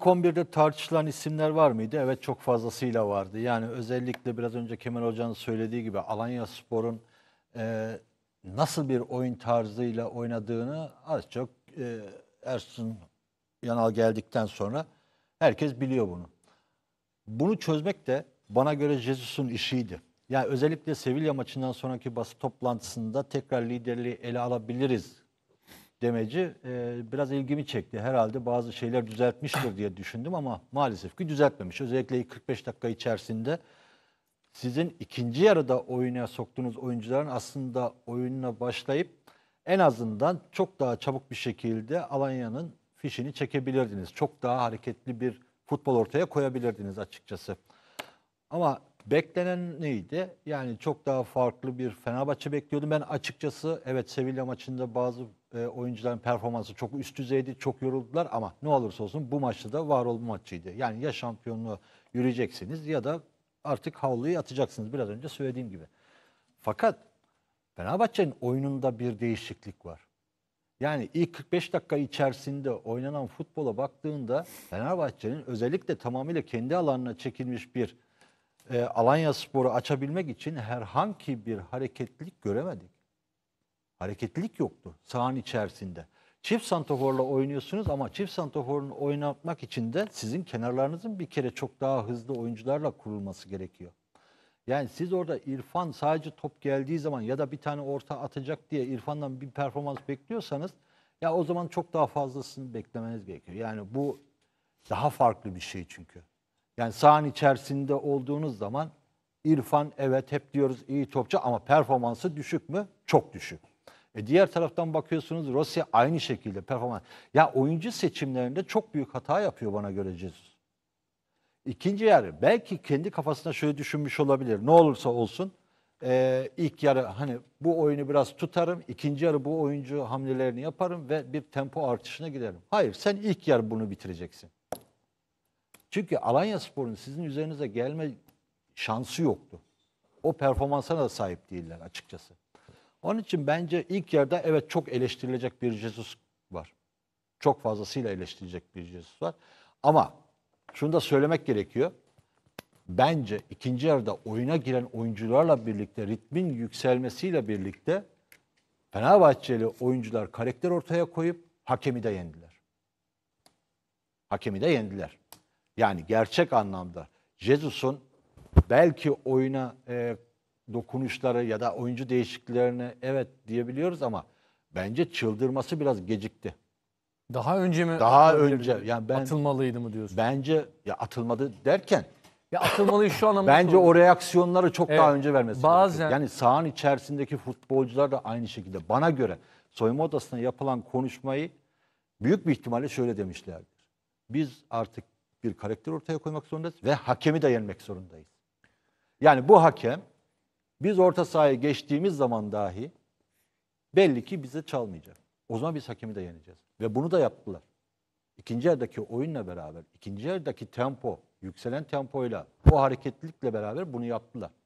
11'de tartışılan isimler var mıydı? Evet çok fazlasıyla vardı. Yani özellikle biraz önce Kemal Hoca'nın söylediği gibi Alanya Spor'un e, nasıl bir oyun tarzıyla oynadığını az çok e, Ersun Yanal geldikten sonra herkes biliyor bunu. Bunu çözmek de bana göre Jesus'un işiydi. Yani özellikle Sevilla maçından sonraki basın toplantısında tekrar liderliği ele alabiliriz demeci e, biraz ilgimi çekti. Herhalde bazı şeyler düzeltmiştir diye düşündüm ama maalesef ki düzeltmemiş. Özellikle 45 dakika içerisinde sizin ikinci yarıda oyuna soktuğunuz oyuncuların aslında oyununa başlayıp en azından çok daha çabuk bir şekilde Alanya'nın fişini çekebilirdiniz. Çok daha hareketli bir futbol ortaya koyabilirdiniz açıkçası. Ama Beklenen neydi? Yani çok daha farklı bir Fenerbahçe bekliyordum. Ben açıkçası evet Sevilla maçında bazı e, oyuncuların performansı çok üst düzeydi, çok yoruldular ama ne olursa olsun bu maçta da var olma maçıydı. Yani ya şampiyonluğa yürüyeceksiniz ya da artık havluyu atacaksınız biraz önce söylediğim gibi. Fakat Fenerbahçe'nin oyununda bir değişiklik var. Yani ilk 45 dakika içerisinde oynanan futbola baktığında Fenerbahçe'nin özellikle tamamıyla kendi alanına çekilmiş bir e, Alanya Spor'u açabilmek için herhangi bir hareketlilik göremedik. Hareketlilik yoktu sahanın içerisinde. Çift santoforla oynuyorsunuz ama çift santoforun oynatmak için de sizin kenarlarınızın bir kere çok daha hızlı oyuncularla kurulması gerekiyor. Yani siz orada İrfan sadece top geldiği zaman ya da bir tane orta atacak diye İrfan'dan bir performans bekliyorsanız ya o zaman çok daha fazlasını beklemeniz gerekiyor. Yani bu daha farklı bir şey çünkü. Yani sahan içerisinde olduğunuz zaman İrfan evet hep diyoruz iyi topçu ama performansı düşük mü? Çok düşük. E diğer taraftan bakıyorsunuz Rusya aynı şekilde performans. Ya oyuncu seçimlerinde çok büyük hata yapıyor bana göre Jesus. İkinci yarı belki kendi kafasına şöyle düşünmüş olabilir. Ne olursa olsun e, ilk yarı hani bu oyunu biraz tutarım. ikinci yarı bu oyuncu hamlelerini yaparım ve bir tempo artışına giderim. Hayır sen ilk yarı bunu bitireceksin. Çünkü Alanya Spor'un sizin üzerinize gelme şansı yoktu. O performansa da sahip değiller açıkçası. Onun için bence ilk yarıda evet çok eleştirilecek bir Jesus var. Çok fazlasıyla eleştirilecek bir Jesus var. Ama şunu da söylemek gerekiyor. Bence ikinci yarıda oyuna giren oyuncularla birlikte ritmin yükselmesiyle birlikte Fenerbahçeli oyuncular karakter ortaya koyup hakemi de yendiler. Hakemi de yendiler. Yani gerçek anlamda Jesus'un belki oyuna e, dokunuşları ya da oyuncu değişikliklerine evet diyebiliyoruz ama bence çıldırması biraz gecikti. Daha önce mi? Daha önce. Yani ben atılmalıydı mı diyorsun? Bence ya atılmadı derken ya atılmalıyı şu anlamda Bence sorayım. o reaksiyonları çok evet, daha önce vermesi bazen... gerekiyor. Yani sahan içerisindeki futbolcular da aynı şekilde bana göre soyunma odasına yapılan konuşmayı büyük bir ihtimalle şöyle demişlerdir. Biz artık bir karakter ortaya koymak zorundayız ve hakemi de yenmek zorundayız. Yani bu hakem biz orta sahaya geçtiğimiz zaman dahi belli ki bize çalmayacak. O zaman biz hakemi de yeneceğiz. Ve bunu da yaptılar. İkinci yarıdaki oyunla beraber, ikinci yarıdaki tempo, yükselen tempoyla, o hareketlilikle beraber bunu yaptılar.